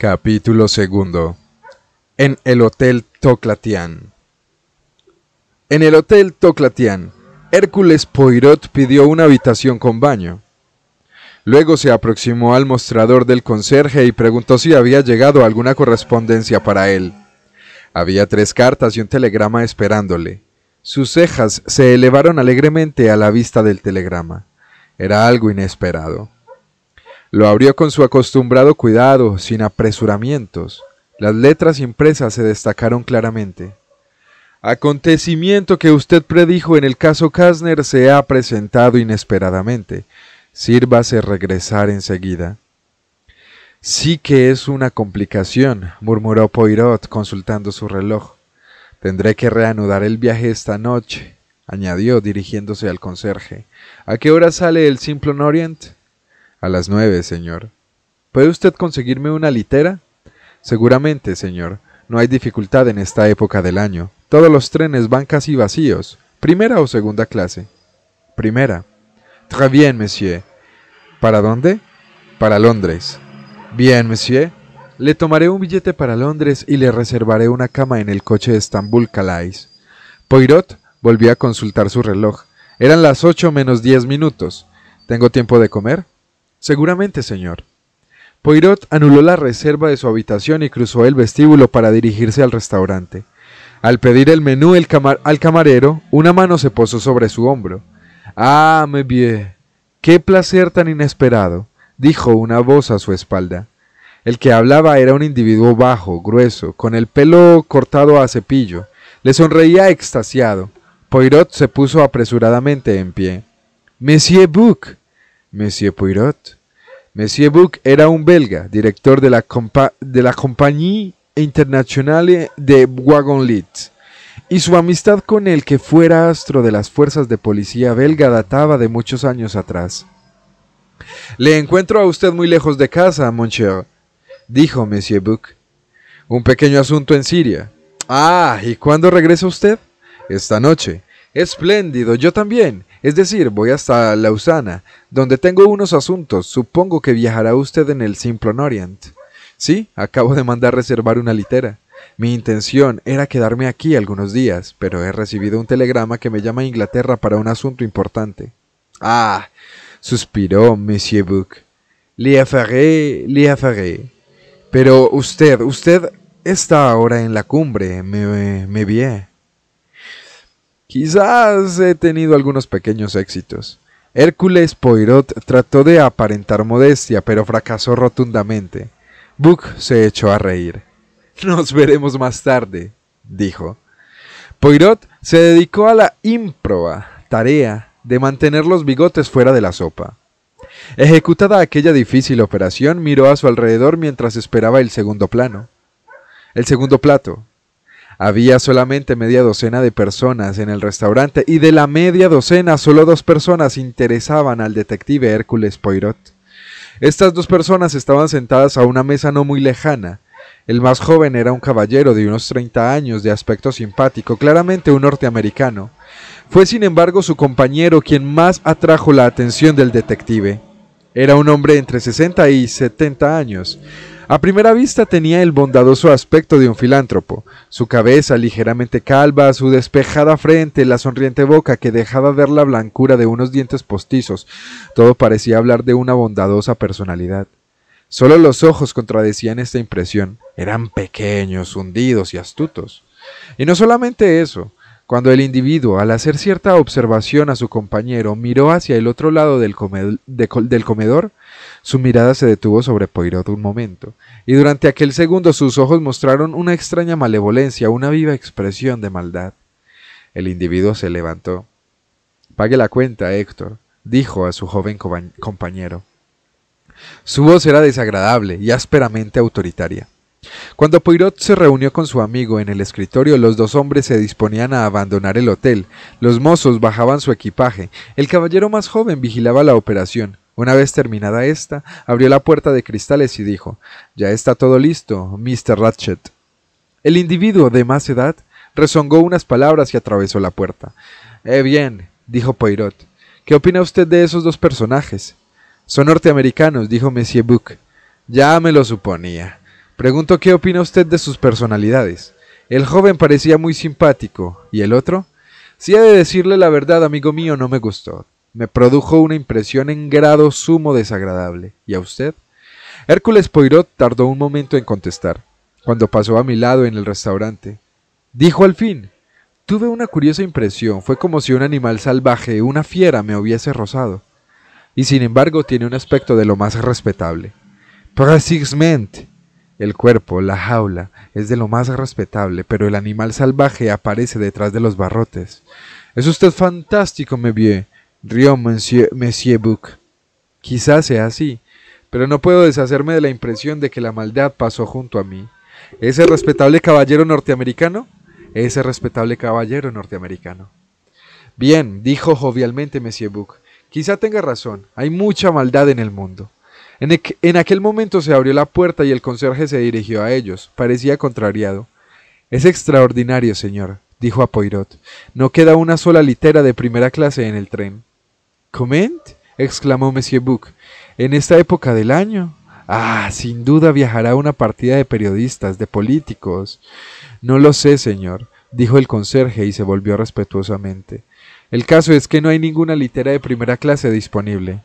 Capítulo segundo. En el Hotel Toclatian. En el Hotel Toclatian, Hércules Poirot pidió una habitación con baño. Luego se aproximó al mostrador del conserje y preguntó si había llegado alguna correspondencia para él. Había tres cartas y un telegrama esperándole. Sus cejas se elevaron alegremente a la vista del telegrama. Era algo inesperado. Lo abrió con su acostumbrado cuidado, sin apresuramientos. Las letras impresas se destacaron claramente. Acontecimiento que usted predijo en el caso Kastner se ha presentado inesperadamente. Sírvase regresar enseguida. Sí que es una complicación, murmuró Poirot consultando su reloj. Tendré que reanudar el viaje esta noche, añadió dirigiéndose al conserje. ¿A qué hora sale el Simplon Orient? A las nueve, señor. ¿Puede usted conseguirme una litera? Seguramente, señor. No hay dificultad en esta época del año. Todos los trenes van casi vacíos. ¿Primera o segunda clase? Primera. Très bien, monsieur. ¿Para dónde? Para Londres. Bien, monsieur. Le tomaré un billete para Londres y le reservaré una cama en el coche de Estambul-Calais. Poirot volvió a consultar su reloj. Eran las ocho menos diez minutos. ¿Tengo tiempo de comer? Seguramente, señor. Poirot anuló la reserva de su habitación y cruzó el vestíbulo para dirigirse al restaurante. Al pedir el menú al camarero, una mano se posó sobre su hombro. Ah, me bien. Qué placer tan inesperado, dijo una voz a su espalda. El que hablaba era un individuo bajo, grueso, con el pelo cortado a cepillo. Le sonreía extasiado. Poirot se puso apresuradamente en pie. Monsieur Bouc! Monsieur Poirot. Monsieur Buck era un belga, director de la, Compagnie Internationale de Wagonlit, y su amistad con el que fuera astro de las fuerzas de policía belga databa de muchos años atrás. Le encuentro a usted muy lejos de casa, Monsieur», dijo Monsieur Buck. Un pequeño asunto en Siria. Ah, ¿y cuándo regresa usted? Esta noche. Espléndido, yo también. Es decir, voy hasta Lausana, donde tengo unos asuntos. Supongo que viajará usted en el Simplon Orient. Sí, acabo de mandar reservar una litera. Mi intención era quedarme aquí algunos días, pero he recibido un telegrama que me llama a Inglaterra para un asunto importante. Ah, suspiró Monsieur Buck. Le aferré, le aferré. Pero usted, usted está ahora en la cumbre, me, me, Quizás he tenido algunos pequeños éxitos. Hércules Poirot trató de aparentar modestia, pero fracasó rotundamente. Buck se echó a reír. Nos veremos más tarde, dijo. Poirot se dedicó a la ímproba tarea de mantener los bigotes fuera de la sopa. Ejecutada aquella difícil operación, miró a su alrededor mientras esperaba el segundo plano. El segundo plato, había solamente media docena de personas en el restaurante y de la media docena solo dos personas interesaban al detective Hércules Poirot. Estas dos personas estaban sentadas a una mesa no muy lejana. El más joven era un caballero de unos 30 años, de aspecto simpático, claramente un norteamericano. Fue sin embargo su compañero quien más atrajo la atención del detective. Era un hombre entre 60 y 70 años, a primera vista tenía el bondadoso aspecto de un filántropo, su cabeza ligeramente calva, su despejada frente, la sonriente boca que dejaba ver la blancura de unos dientes postizos, todo parecía hablar de una bondadosa personalidad. Solo los ojos contradecían esta impresión, eran pequeños, hundidos y astutos. Y no solamente eso, cuando el individuo, al hacer cierta observación a su compañero, miró hacia el otro lado del, comedor, su mirada se detuvo sobre Poirot un momento, y durante aquel segundo sus ojos mostraron una extraña malevolencia, una viva expresión de maldad. El individuo se levantó. Pague la cuenta, Héctor, dijo a su joven compañero. Su voz era desagradable y ásperamente autoritaria. Cuando Poirot se reunió con su amigo en el escritorio, los dos hombres se disponían a abandonar el hotel, los mozos bajaban su equipaje, el caballero más joven vigilaba la operación, una vez terminada esta, abrió la puerta de cristales y dijo Ya está todo listo, Mr. Ratchet. El individuo de más edad rezongó unas palabras y atravesó la puerta. Eh bien, dijo Poirot. ¿Qué opina usted de esos dos personajes? Son norteamericanos, dijo Monsieur Buck. Ya me lo suponía. Pregunto qué opina usted de sus personalidades. El joven parecía muy simpático. ¿Y el otro? Si he de decirle la verdad, amigo mío, no me gustó me produjo una impresión en grado sumo desagradable. ¿Y a usted? Hércules Poirot tardó un momento en contestar, cuando pasó a mi lado en el restaurante. Dijo al fin, tuve una curiosa impresión, fue como si un animal salvaje, una fiera, me hubiese rozado. Y sin embargo tiene un aspecto de lo más respetable. Precisamente. El cuerpo, la jaula, es de lo más respetable, pero el animal salvaje aparece detrás de los barrotes. Es usted fantástico, me vie. Rió Monsieur, Monsieur Buck. Quizás sea así, pero no puedo deshacerme de la impresión de que la maldad pasó junto a mí. Ese respetable caballero norteamericano, ese respetable caballero norteamericano. Bien, dijo jovialmente Monsieur Buck, quizá tenga razón, hay mucha maldad en el mundo. En, en, aquel momento se abrió la puerta y el conserje se dirigió a ellos. Parecía contrariado. Es extraordinario, señor, dijo a Poirot. No queda una sola litera de primera clase en el tren. «¿Comment?», exclamó Monsieur Buck. En esta época del año. Ah, sin duda viajará una partida de periodistas, de políticos. No lo sé, señor, dijo el conserje y se volvió respetuosamente. El caso es que no hay ninguna litera de primera clase disponible.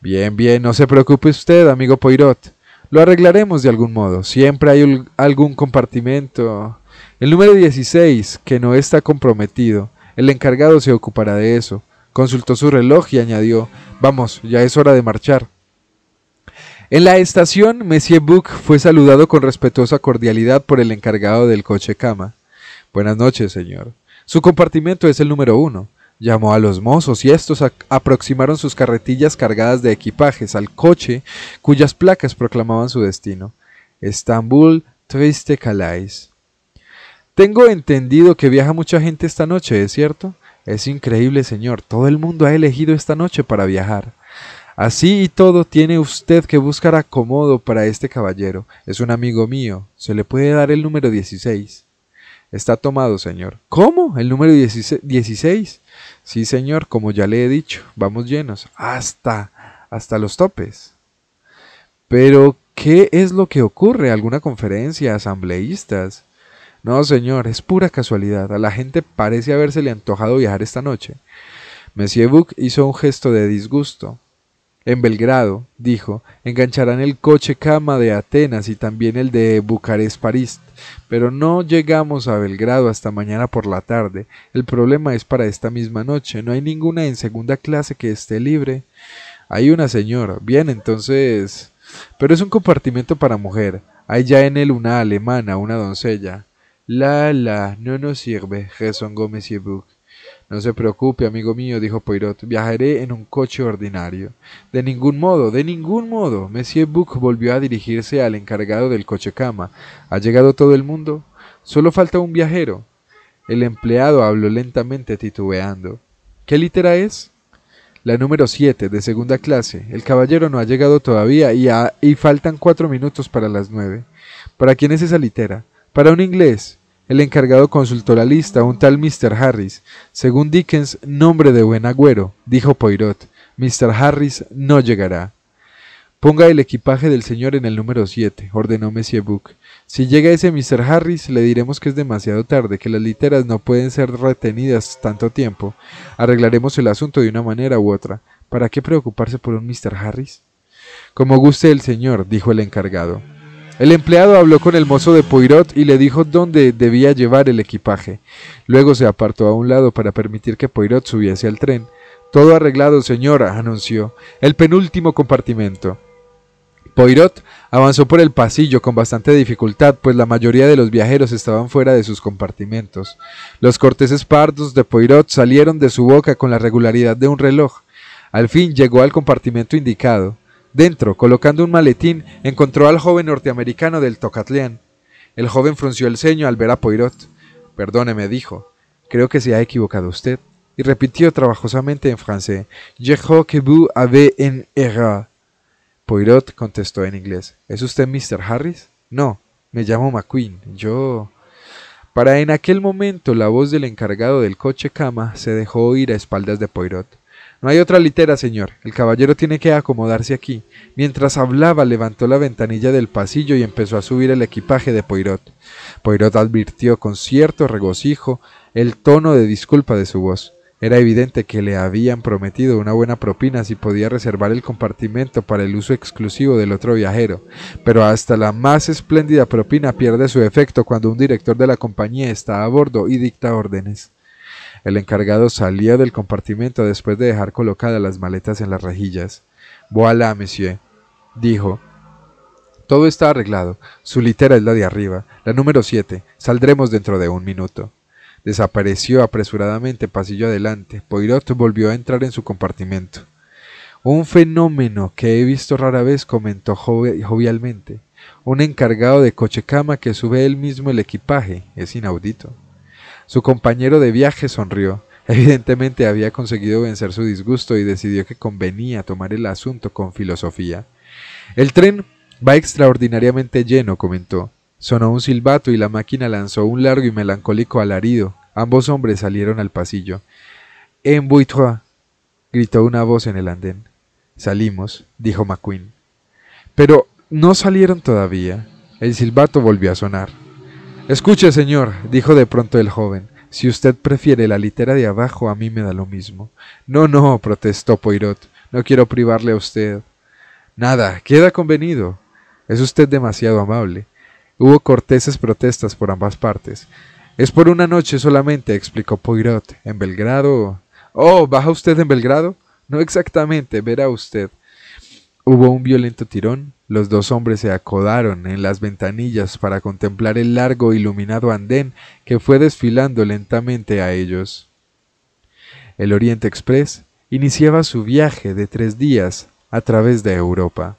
Bien, bien, no se preocupe usted, amigo Poirot. Lo arreglaremos de algún modo. Siempre hay algún compartimento. El número 16, que no está comprometido. El encargado se ocupará de eso. Consultó su reloj y añadió, Vamos, ya es hora de marchar. En la estación, Monsieur Buck fue saludado con respetuosa cordialidad por el encargado del coche cama. Buenas noches, señor. Su compartimento es el número uno. Llamó a los mozos y estos aproximaron sus carretillas cargadas de equipajes al coche cuyas placas proclamaban su destino. Estambul, Triste Calais. Tengo entendido que viaja mucha gente esta noche, ¿es cierto? Es increíble, Señor, todo el mundo ha elegido esta noche para viajar. Así y todo tiene usted que buscar acomodo para este caballero. Es un amigo mío. Se le puede dar el número 16. Está tomado, señor. ¿Cómo? ¿El número 16? Sí, señor, como ya le he dicho, vamos llenos. Hasta, hasta los topes. Pero, ¿qué es lo que ocurre? ¿Alguna conferencia? ¿Asambleístas? No, señor, es pura casualidad. A la gente parece habérsele antojado viajar esta noche. Monsieur Buck hizo un gesto de disgusto. En Belgrado, dijo, engancharán el coche cama de Atenas y también el de Bucarest-París, pero no llegamos a Belgrado hasta mañana por la tarde. El problema es para esta misma noche. No hay ninguna en segunda clase que esté libre. Hay una señora. Bien, entonces... Pero es un compartimento para mujer. Hay ya en él una alemana, una doncella. La, la, no nos sirve, rezongó m Buck. No se preocupe, amigo mío, dijo Poirot. Viajaré en un coche ordinario. De ningún modo, de ningún modo. Monsieur Buck volvió a dirigirse al encargado del coche cama. ¿Ha llegado todo el mundo? Solo falta un viajero. El empleado habló lentamente, titubeando. ¿Qué litera es? La número siete, de segunda clase. El caballero no ha llegado todavía y, y faltan cuatro minutos para las nueve. ¿Para quién es esa litera? Para un inglés, el encargado consultó la lista, un tal Mr. Harris. Según Dickens, nombre de buen agüero, dijo Poirot. Mr. Harris no llegará. Ponga el equipaje del señor en el número siete, ordenó Monsieur Buck. Si llega ese Mr. Harris, le diremos que es demasiado tarde, que las literas no pueden ser retenidas tanto tiempo. Arreglaremos el asunto de una manera u otra. ¿Para qué preocuparse por un Mr. Harris? Como guste el señor, dijo el encargado. El empleado habló con el mozo de Poirot y le dijo dónde debía llevar el equipaje. Luego se apartó a un lado para permitir que Poirot subiese al tren. Todo arreglado, señora, anunció. El penúltimo compartimento. Poirot avanzó por el pasillo con bastante dificultad, pues la mayoría de los viajeros estaban fuera de sus compartimentos. Los corteses pardos de Poirot salieron de su boca con la regularidad de un reloj. Al fin llegó al compartimento indicado. Dentro, colocando un maletín, encontró al joven norteamericano del Tocatlián. El joven frunció el ceño al ver a Poirot. Perdóneme, dijo. Creo que se ha equivocado usted. Y repitió trabajosamente en francés: Je crois que vous avez en erreur. Poirot contestó en inglés: ¿Es usted Mr. Harris? No, me llamo McQueen. Yo. Para en aquel momento la voz del encargado del coche cama se dejó oír a espaldas de Poirot. No hay otra litera, señor. El caballero tiene que acomodarse aquí. Mientras hablaba, levantó la ventanilla del pasillo y empezó a subir el equipaje de Poirot. Poirot advirtió con cierto regocijo el tono de disculpa de su voz. Era evidente que le habían prometido una buena propina si podía reservar el compartimento para el uso exclusivo del otro viajero, pero hasta la más espléndida propina pierde su efecto cuando un director de la compañía está a bordo y dicta órdenes. El encargado salía del compartimento después de dejar colocadas las maletas en las rejillas. Voilà, monsieur, dijo. Todo está arreglado. Su litera es la de arriba, la número 7. Saldremos dentro de un minuto. Desapareció apresuradamente pasillo adelante. Poirot volvió a entrar en su compartimento. Un fenómeno que he visto rara vez, comentó jovialmente. Un encargado de coche cama que sube él mismo el equipaje. Es inaudito. Su compañero de viaje sonrió. Evidentemente había conseguido vencer su disgusto y decidió que convenía tomar el asunto con filosofía. El tren va extraordinariamente lleno, comentó. Sonó un silbato y la máquina lanzó un largo y melancólico alarido. Ambos hombres salieron al pasillo. En Buitrois, gritó una voz en el andén. Salimos, dijo McQueen. Pero no salieron todavía. El silbato volvió a sonar. Escuche, señor, dijo de pronto el joven. Si usted prefiere la litera de abajo, a mí me da lo mismo. No, no, protestó Poirot. No quiero privarle a usted. Nada, queda convenido. Es usted demasiado amable. Hubo corteses protestas por ambas partes. Es por una noche solamente, explicó Poirot. En Belgrado. Oh, ¿baja usted en Belgrado? No exactamente, verá usted. Hubo un violento tirón, los dos hombres se acodaron en las ventanillas para contemplar el largo e iluminado andén que fue desfilando lentamente a ellos. El Oriente Express iniciaba su viaje de tres días a través de Europa.